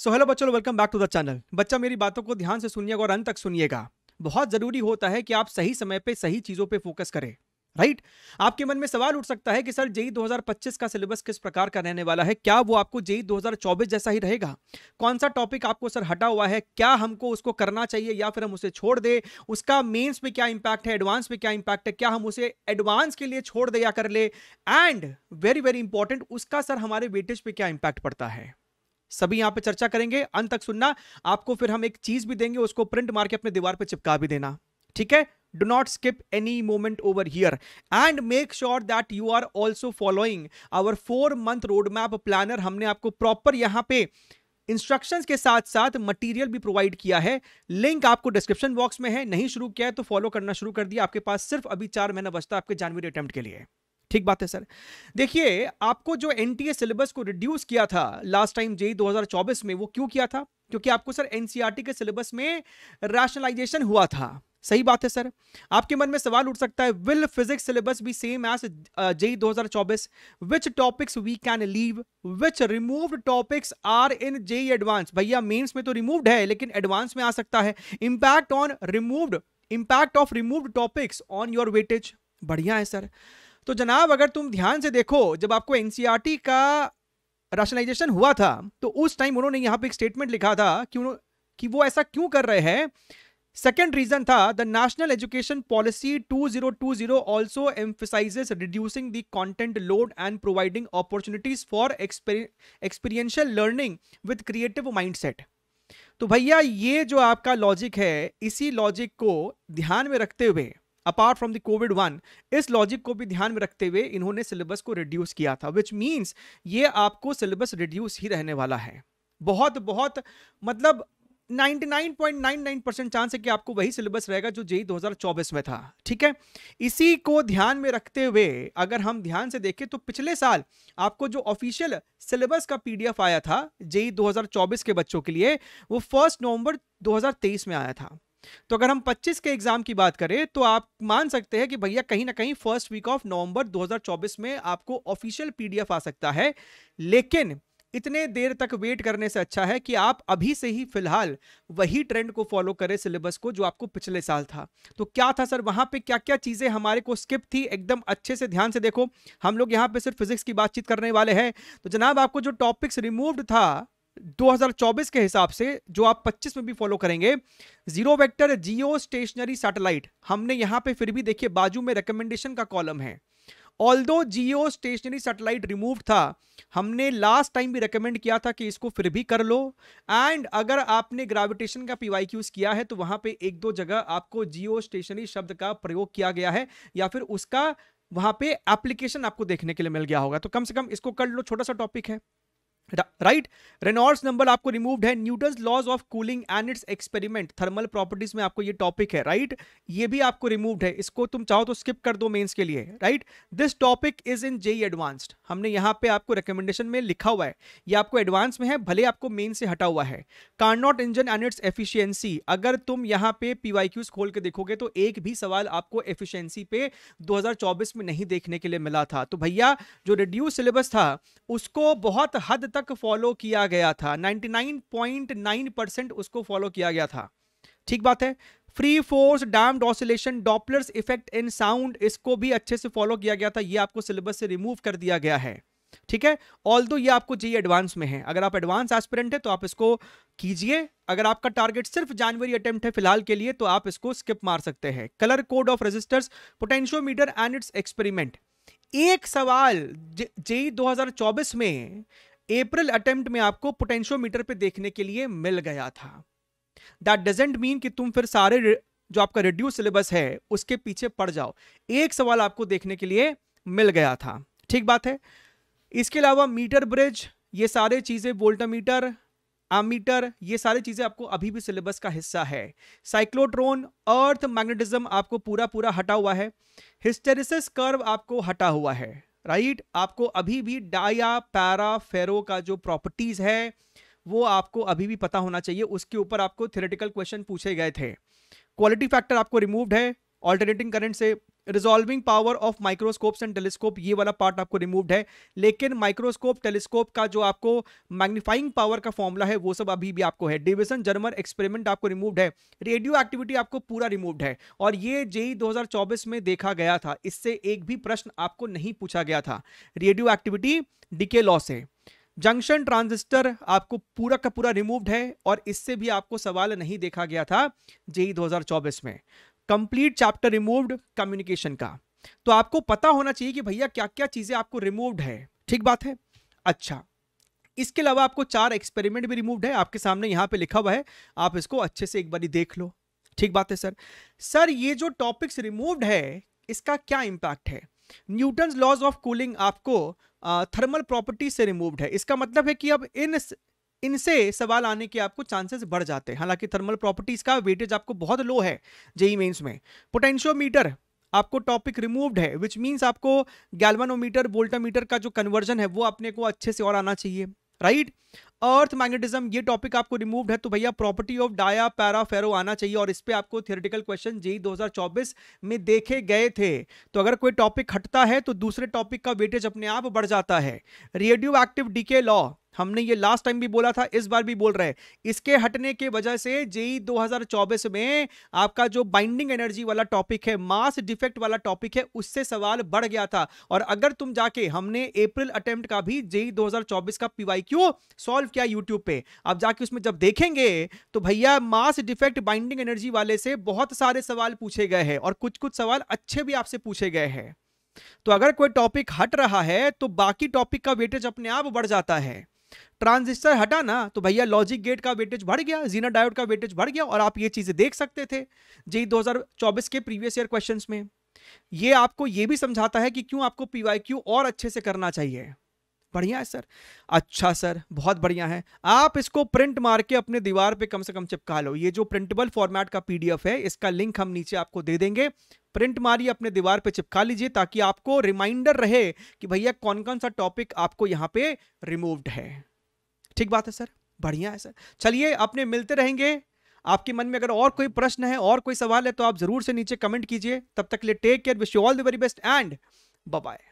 सो hello बच्चों welcome back to the channel बच्चा मेरी बातों को ध्यान से सुनिएगा और अंत तक सुनिएगा बहुत जरूरी होता है कि आप सही समय पे सही चीजों पे फोकस करें राइट आपके मन में सवाल उठ सकता है कि सर जेई 2025 का सिलेबस किस प्रकार का रहने वाला है क्या वो आपको जेई 2024 जैसा ही रहेगा कौन सा टॉपिक आपको सर हटा हुआ है क्या हमको उसको करना चाहिए या फिर हम उसे छोड़ दे उसका मेंस पे क्या इंपैक्ट है एडवांस पे क्या इंपैक्ट है क्या हम उसे एडवांस के लिए छोड़ दे या कर ले एंड वेरी वेरी इंपॉर्टेंट उसका सर हमारे वेटेज पे क्या इंपैक्ट पड़ता है सभी यहां पे चर्चा करेंगे अंत तक सुनना आपको फिर हम एक चीज भी देंगे उसको प्रिंट मार के अपने दीवार पे चिपका भी देना ठीक है do not skip any moment over here and make sure that you are also following our four month map planner हमने आपको प्रॉपर यहां पे इंस्ट्रक्शंस के साथ साथ मटेरियल भी प्रोवाइड किया है लिंक आपको डिस्क्रिप्शन बॉक्स में है नहीं शुरू किया है तो फॉलो करना शुरू कर दिया आपके पास सिर्फ अभी चार महीना बचता है आपके जानवरी अटेम्प्ट के लिए ठीक बात है सर देखिए आपको जो एनटीए सिलेबस को रिड्यूस किया था लास्ट टाइम जेई 2024 में वो क्यों किया था क्योंकि आपको सर एनसीईआरटी e के सिलेबस में रैशनलाइजेशन हुआ था सही बात है सर आपके मन में सवाल उठ सकता है will physics syllabus be same as JEE 2024 which topics we can leave which removed topics are in JEE advanced भैया मेंस में तो रिमूव्ड है लेकिन एडवांस में आ सकता है impact on removed impact of removed topics on your weightage बढ़िया है सर तो जनाब अगर तुम ध्यान से देखो जब आपको एनसीआरटी e का राशनलाइजेशन हुआ था तो उस टाइम उन्होंने यहां पे एक स्टेटमेंट लिखा था कि कि वो ऐसा क्यों कर रहे हैं सेकेंड रीजन था the national education policy 2020 also emphasizes reducing the content load and providing opportunities for experiential learning with creative mindset तो भैया ये जो आपका लॉजिक है इसी लॉजिक को ध्यान में रखते हुए apart from the covid one इस लॉजिक को भी ध्यान में रखते हुए इन्होंने सिलेबस को रिड्यूस किया था विच मीन्स ये आपको सिलेबस रिड्यूस ही रहने वाला है बहुत बहुत मतलब 99.99 परसेंट चांस है कि आपको वही सिलेबस रहेगा जो जेई 2024 में था ठीक है इसी को ध्यान में रखते हुए अगर हम ध्यान से देखें तो पिछले साल आपको जो ऑफिशियल सिलेबस का पीडीएफ आया था जेई 2024 के बच्चों के लिए वो फर्स्ट नवंबर 2023 में आया था तो अगर हम 25 के एग्जाम की बात करें तो आप मान सकते हैं कि भैया कहीं ना कहीं फर्स्ट वीक ऑफ नवंबर 2024 में आपको ऑफिशियल पीडीएफ आ सकता है लेकिन इतने देर तक वेट करने से अच्छा है कि आप अभी से ही फिलहाल वही ट्रेंड को फॉलो करें सिलेबस को जो आपको पिछले साल था तो क्या था सर वहां पे क्या क्या चीज़ें हमारे को स्किप थी एकदम अच्छे से ध्यान से देखो हम लोग यहाँ पे सिर्फ फिजिक्स की बातचीत करने वाले हैं तो जनाब आपको जो टॉपिक्स रिमूव्ड था 2024 के हिसाब से जो आप 25 में भी फॉलो करेंगे zero vector geostationary satellite हमने यहां पे फिर भी देखिए बाजू में रिकमेंडेशन का कॉलम है ऑल दो जियो स्टेशनरी सैटेलाइट रिमूव था हमने लास्ट टाइम भी रिकमेंड किया था कि इसको फिर भी कर लो एंड अगर आपने ग्रेविटेशन का पी वाई किया है तो वहां पे एक दो जगह आपको जियो स्टेशनरी शब्द का प्रयोग किया गया है या फिर उसका वहां पे एप्लीकेशन आपको देखने के लिए मिल गया होगा तो कम से कम इसको कर लो छोटा सा टॉपिक है राइट रेनॉल्ड्स नंबर आपको रिमूव्ड है Newton laws of cooling and its experiment thermal properties में आपको ये टॉपिक है राइट right? ये भी आपको रिमूव्ड है इसको तुम चाहो तो स्किप कर दो मेंस के लिए right this topic is in JEE advanced हमने यहाँ पे आपको रिकमेंडेशन में लिखा हुआ है ये आपको एडवांस में है भले आपको मेन से हटा हुआ है Carnot engine and its efficiency अगर तुम यहाँ पे पी खोल के देखोगे तो एक भी सवाल आपको एफिशियंसी पे दो में नहीं देखने के लिए मिला था तो भैया जो रिड्यूस सिलेबस था उसको बहुत हद तक तक फॉलो किया गया था 99.9 परसेंट उसको फॉलो किया गया था ठीक बात है free force damped oscillation Doppler's effect in sound इसको भी अच्छे से फॉलो किया गया था ये आपको सिलेबस से रिमूव कर दिया गया है ठीक है ऑल दो ये आपको जी एडवांस में है अगर आप एडवांस एस्पिरेंट है तो आप इसको कीजिए अगर आपका टारगेट सिर्फ जनवरी अटेम्प्ट है फिलहाल के लिए तो आप इसको स्किप मार सकते हैं colour code of resistors potentiometer and its experiment एक सवाल जेई 2024 e में अप्रैल अटेम्प्ट में आपको पोटेंशियोमीटर पे देखने के लिए मिल गया था दैट डजेंट मीन कि तुम फिर सारे जो आपका रिड्यूस सिलेबस है उसके पीछे पड़ जाओ एक सवाल आपको देखने के लिए मिल गया था ठीक बात है इसके अलावा मीटर ब्रिज ये सारे चीज़ें वोल्टामीटर आमीटर ये सारी चीज़ें आपको अभी भी सिलेबस का हिस्सा है साइक्लोट्रोन अर्थ मैग्नेटिज्म आपको पूरा पूरा हटा हुआ है हिस्टेरिस कर्व आपको हटा हुआ है राइट आपको अभी भी डाया पैरा फेरो का जो प्रॉपर्टीज है वो आपको अभी भी पता होना चाहिए उसके ऊपर आपको थेरेटिकल क्वेश्चन पूछे गए थे क्वालिटी फैक्टर आपको रिमूव्ड है ऑल्टरनेटिंग करंट से resolving power of microscopes and telescope ये वाला पार्ट आपको रिमूव्ड है लेकिन माइक्रोस्कोप टेलीस्कोप का जो आपको मैग्नीफाइंग पावर का फॉर्मूला है वो सब अभी भी आपको है डिविजन जर्मर एक्सपेरिमेंट आपको रिमूव्ड है रेडियो एक्टिविटी आपको पूरा रिमूव्ड है और ये जेई 2024 में देखा गया था इससे एक भी प्रश्न आपको नहीं पूछा गया था रेडियो एक्टिविटी डीके लॉस है जंक्शन ट्रांजिस्टर आपको पूरा का पूरा रिमूव्ड है और इससे भी आपको सवाल नहीं देखा गया था जेई 2024 में कंप्लीट चैप्टर रिमूव्ड कम्युनिकेशन का तो आपको पता होना चाहिए कि भैया क्या क्या चीज़ें आपको रिमूव्ड है ठीक बात है अच्छा इसके अलावा आपको चार एक्सपेरिमेंट भी रिमूव्ड है आपके सामने यहां पे लिखा हुआ है आप इसको अच्छे से एक बार देख लो ठीक बात है सर सर ये जो टॉपिक्स रिमूव्ड है इसका क्या इंपैक्ट है न्यूटन लॉज ऑफ कूलिंग आपको थर्मल प्रॉपर्टी से रिमूव्ड है इसका मतलब है कि अब इन इनसे सवाल आने के आपको चांसेस बढ़ जाते हैं हालांकि थर्मल प्रॉपर्टीज का वेटेज आपको बहुत लो है जेई मेन्स में पोटेंशियोमीटर आपको टॉपिक रिमूव्ड है विच मीन्स आपको गैल्वानोमीटर वोल्टामीटर का जो कन्वर्जन है वो अपने को अच्छे से और आना चाहिए राइट अर्थ मैग्नेटिज्म ये टॉपिक आपको रिमूव्ड है तो भैया property of dia para ferro आना चाहिए और इस पर आपको थियोरिटिकल क्वेश्चन जेई 2024 में देखे गए थे तो अगर कोई टॉपिक हटता है तो दूसरे टॉपिक का वेटेज अपने आप बढ़ जाता है रेडियो एक्टिव डीके लॉ हमने ये लास्ट टाइम भी बोला था इस बार भी बोल रहे हैं इसके हटने के वजह से जेई 2024 में आपका जो बाइंडिंग एनर्जी वाला टॉपिक है मास डिफेक्ट वाला टॉपिक है उससे सवाल बढ़ गया था और अगर तुम जाके हमने अप्रैल अटेम्प्ट का भी जेई 2024 का पीवाईक्यू सॉल्व किया यूट्यूब पे अब जाके उसमें जब देखेंगे तो भैया मास डिफेक्ट बाइंडिंग एनर्जी वाले से बहुत सारे सवाल पूछे गए हैं और कुछ कुछ सवाल अच्छे भी आपसे पूछे गए हैं तो अगर कोई टॉपिक हट रहा है तो बाकी टॉपिक का वेटेज अपने आप बढ़ जाता है ट्रांजिस्टर हटा ना तो भैया लॉजिक गेट का वेटेज बढ़ गया जीना डायोड का वेटेज बढ़ गया और आप ये चीज़ें देख सकते थे जी 2024 के प्रीवियस ईयर क्वेश्चंस में ये आपको ये भी समझाता है कि क्यों आपको पी और अच्छे से करना चाहिए बढ़िया है सर अच्छा सर बहुत बढ़िया है आप इसको प्रिंट मार के अपने दीवार पे कम से कम चिपका लो ये जो प्रिंटेबल फॉर्मेट का पीडीएफ है इसका लिंक हम नीचे आपको दे देंगे प्रिंट मारिए अपने दीवार पे चिपका लीजिए ताकि आपको रिमाइंडर रहे कि भैया कौन कौन सा टॉपिक आपको यहाँ पे रिमूव्ड है ठीक बात है सर बढ़िया है सर चलिए अपने मिलते रहेंगे आपके मन में अगर और कोई प्रश्न है और कोई सवाल है तो आप जरूर से नीचे कमेंट कीजिए तब तक ले लिए take care wish you all the very best and bye